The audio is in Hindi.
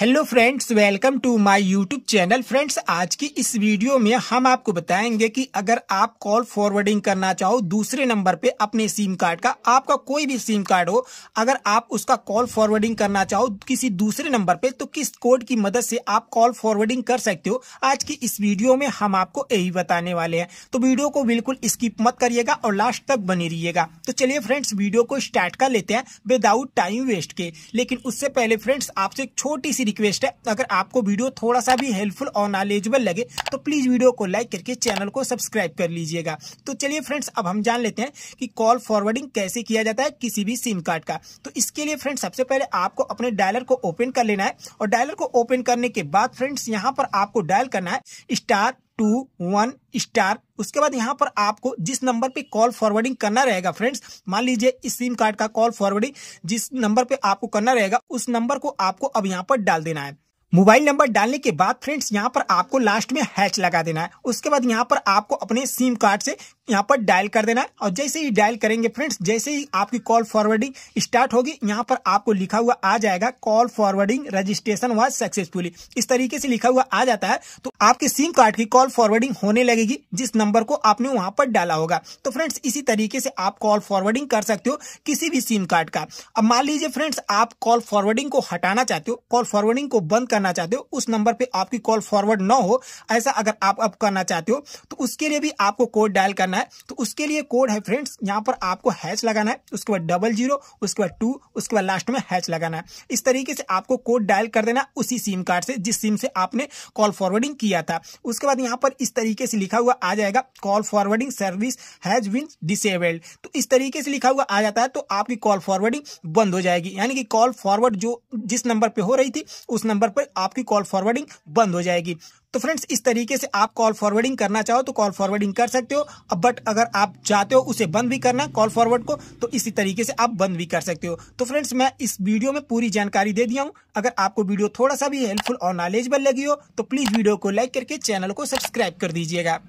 hello friends welcome to my YouTube channel friends आज की इस वीडियो में हम आपको बताएंगे कि अगर आप कॉल फॉरवर्डिंग करना चाहो दूसरे नंबर पे अपने सिम कार्ड का आपका कोई भी सिम कार्ड हो अगर आप उसका कॉल फॉरवर्डिंग करना चाहो किसी दूसरे नंबर पे तो किस कोड की मदद से आप कॉल फॉरवर्डिंग कर सकते हो आज की इस वीडियो में हम आपको यही बताने वाले हैं तो वीडियो को बिल्कुल स्किप मत करिएगा और लास्ट तक बनी रहिएगा तो चलिए फ्रेंड्स वीडियो को स्टार्ट कर लेते हैं विदाउट टाइम वेस्ट के लेकिन उससे पहले फ्रेंड्स आपसे एक छोटी सी सी रिक्वेस्ट है तो अगर आपको वीडियो थोड़ा सा भी हेल्पफुल और नॉलेजेबल लगे तो प्लीज वीडियो को लाइक करके चैनल को सब्सक्राइब कर लीजिएगा तो चलिए फ्रेंड्स अब हम जान लेते हैं कि कॉल फॉरवर्डिंग कैसे किया जाता है किसी भी सिम कार्ड का तो इसके लिए फ्रेंड्स सबसे पहले आपको अपने डायलर को ओपन कर लेना है और डायलर को ओपन करने के बाद फ्रेंड्स यहाँ पर आपको डायल करना है स्टार टू वन स्टार उसके बाद यहाँ पर आपको जिस नंबर पे कॉल फॉरवर्डिंग करना रहेगा फ्रेंड्स मान लीजिए इस सिम कार्ड का कॉल फॉरवर्डिंग जिस नंबर पे आपको करना रहेगा उस नंबर को आपको अब यहाँ पर डाल देना है मोबाइल नंबर डालने के बाद फ्रेंड्स यहाँ पर आपको लास्ट में हैच लगा देना है उसके बाद यहाँ पर आपको अपने सिम कार्ड से यहाँ पर डायल कर देना है और जैसे ही डायल करेंगे फ्रेंड्स जैसे ही आपकी कॉल फॉरवर्डिंग स्टार्ट होगी यहाँ पर आपको लिखा हुआ आ जाएगा call forwarding registration was successfully इस तरीके से लिखा हुआ आ जाता है तो आपके सिम कार्ड की कॉल फॉरवर्डिंग होने लगेगी जिस नंबर को आपने वहां पर डाला होगा तो फ्रेंड्स इसी तरीके से आप कॉल फॉरवर्डिंग कर सकते हो किसी भी सिम कार्ड का अब मान लीजिए फ्रेंड्स आप कॉल फॉरवर्डिंग को हटाना चाहते हो कॉल फॉरवर्डिंग को बंद करना चाहते हो उस नंबर पर आपकी कॉल फॉरवर्ड न हो ऐसा अगर आप अब करना चाहते हो तो उसके लिए भी आपको कोड डायल करना करना है तो उसके लिए कोड है फ्रेंड्स यहाँ पर आपको हैच लगाना है उसके बाद डबल जीरो उसके बाद टू उसके बाद लास्ट में हैच लगाना है इस तरीके से आपको कोड डायल कर देना उसी सिम कार्ड से जिस सिम से आपने कॉल फॉरवर्डिंग किया था उसके बाद यहाँ पर इस तरीके से लिखा हुआ आ जाएगा call forwarding service has been disabled तो इस तरीके से लिखा हुआ आ जाता है तो आपकी कॉल फॉरवर्डिंग बंद हो जाएगी यानी कि कॉल फॉरवर्ड जो जिस नंबर पर हो रही थी उस नंबर पर आपकी कॉल फॉरवर्डिंग बंद हो जाएगी तो फ्रेंड्स इस तरीके से आप कॉल फॉरवर्डिंग करना चाहो तो कॉल फॉरवर्डिंग कर सकते हो बट अगर आप चाहते हो उसे बंद भी करना कॉल फॉरवर्ड को तो इसी तरीके से आप बंद भी कर सकते हो तो फ्रेंड्स मैं इस वीडियो में पूरी जानकारी दे दिया हूँ अगर आपको वीडियो थोड़ा सा भी हेल्पफुल और नॉलेजेबल लगी हो तो प्लीज वीडियो को लाइक करके चैनल को सब्सक्राइब कर दीजिएगा